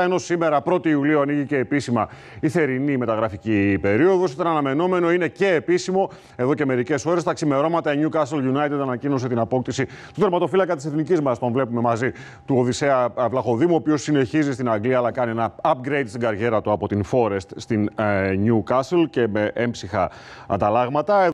Ενώ σήμερα, 1η Ιουλίου, ανοίγει και επίσημα η θερινή μεταγραφική περίοδος. Ήταν αναμενόμενο, είναι και επίσημο. Εδώ και μερικές ώρες, τα ξημερώματα, η Newcastle United ανακοίνωσε την απόκτηση του τερματοφύλακα της εθνικής μας. Τον βλέπουμε μαζί του Οδυσσέα Βλαχοδήμου, ο οποίος συνεχίζει στην Αγγλία, αλλά κάνει ένα upgrade στην καριέρα του από την Forest στην ε, Newcastle και με έμψυχα ανταλλάγματα.